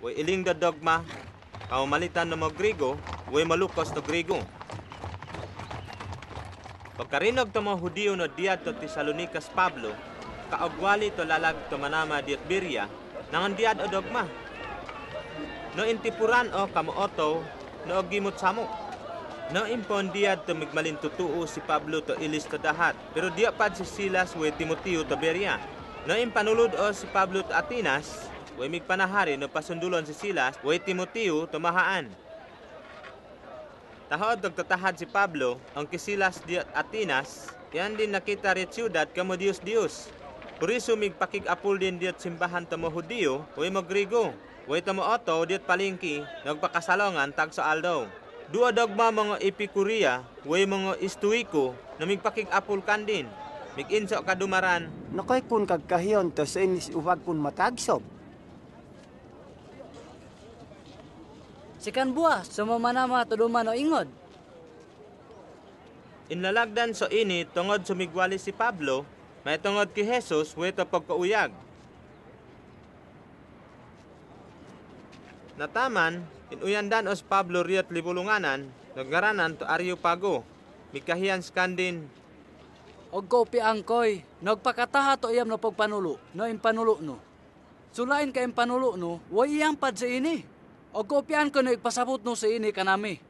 We iling da dogma, kao malitan na mo Grigo, we malukos to Grigo. Pagkarinog to mo Hudiyo no diad to Tesalonikas Pablo, kaagwali to lalag to manama diat birya, nangan diad o dogma. No intipuran o kamuoto, no gimot samok. No impon diad to migmalin tutuo si Pablo to ilis to dahat, pero dia pad si Silas we Timoteo to Beria. No impanulod o si Pablo to Atinas, way migpanahari no pasundulon si Silas way Timoteo tumahaan. Tahod nagtatahad si Pablo ang kisilas di Atinas, yan din nakita rin siyudad kamo Dios Dios. Puriso migpakigapul din diat simbahan tamo Hudiyo, way magrigo. Way tamo oto diat palingki, nagpakasalongan tag sa aldo. Dua dogma mga epikuria, way mga istuiko, na migpakigapul kan din. Miginso ka dumaran. Nakoy kun kagkahiyon to sa inis uwag kun matagsob. Si kanbuwa, sumamanama tuluman o ingod. Inlalagdan so ini tungod sumigwali si Pablo, may tungod ki Jesus weto pagkauyag. Nataman, inuyandan os Pablo riyot libulunganan, nagaranan to Aryo Pago, mikahiyan skandin. Og kopi angkoy, nagpakataha to iyam no pagpanulo, no impanulo no. Sulain ka impanulo no, wa iyang pad sa ini. O kopyan ko na ipasabot no sa ini kanami.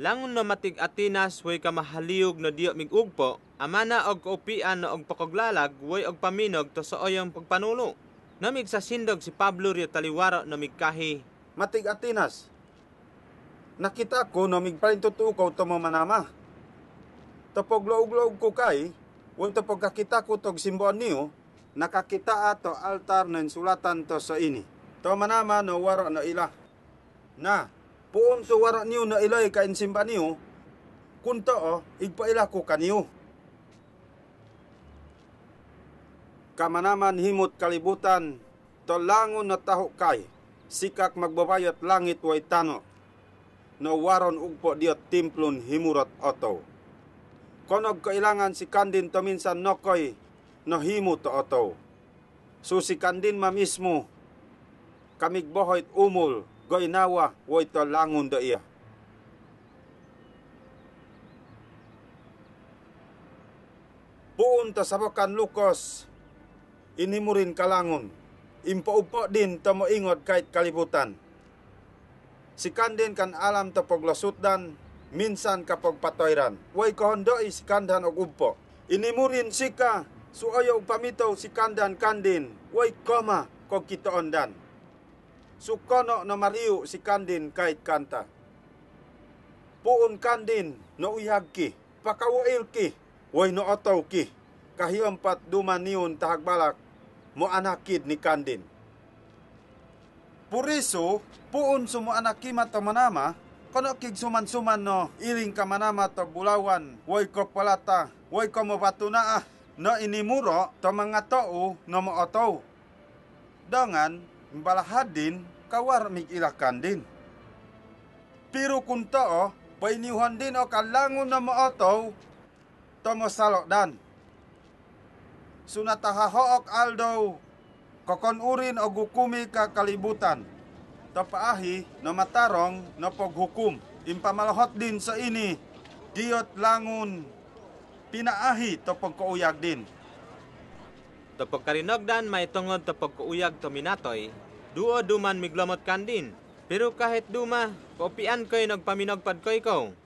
Langon na matig Atinas, way kamahaliyog no diyo migugpo, amana og kopian no og pakoglalag, way og paminog to sa oyong pagpanulo. Namig sa sindog si Pablo Rio Taliwaro no migkahi. Matig Atinas, nakita ko no migpalintutukaw to mo manama. Tapog laog-laog ko kay, wala tapog kakita ko tog simboan niyo, nakakita ato altar ng sulatan to sa ini to manama no waro no ila na puon so waro niyo no ila kain simba niyo kunto o oh, igpa ila ko kaniyo kamanaman himot kalibutan talangon na taho kay sikak magbabayot langit way tano no waron ugpo diot timplon himurot oto konog kailangan si kandin to minsan nokoy no himo to oto so si kandin ma mismo kamigbohoit umul goinawa woito langun do iya. Buun sabokan lukos inimurin kalangun. Impaupo din tamo ingot kait kalibutan. din kan alam dan minsan kapag patoyran. Way kohondoi sikandan og umpo. Inimurin sika suoyo pamitaw sikandan kandin. Way koma kog ondan. sukano na mariu si kandin kahit kanta. Puun kandin no uyag ki, pakawail ki, way no otaw ki, kahiampat duman niyon tahagbalak mo anakid ni kandin. Puriso, puun sumo anakima to manama, kono kig suman-suman no, iling manama to bulawan, way ko palata, way ko mabatunaa, no inimuro to mga tao no mootaw. Dangan, balahad din, kawar migilakan din. Pero kung tao, painiuhan din o kalangon na maotaw, tomosalok dan. Sunatahahook aldaw, kokonurin o gukumi kakalibutan. Tapaahi na matarong na paghukum. Impamalahot din sa ini, diot langon, pinaahi to pagkauyag din. To pagkarinogdan may tungod to pagkauyag to minatoy, duo duman miglamot kandin. Pero kahit duma, kopian ko'y nagpaminagpad ko'y ko.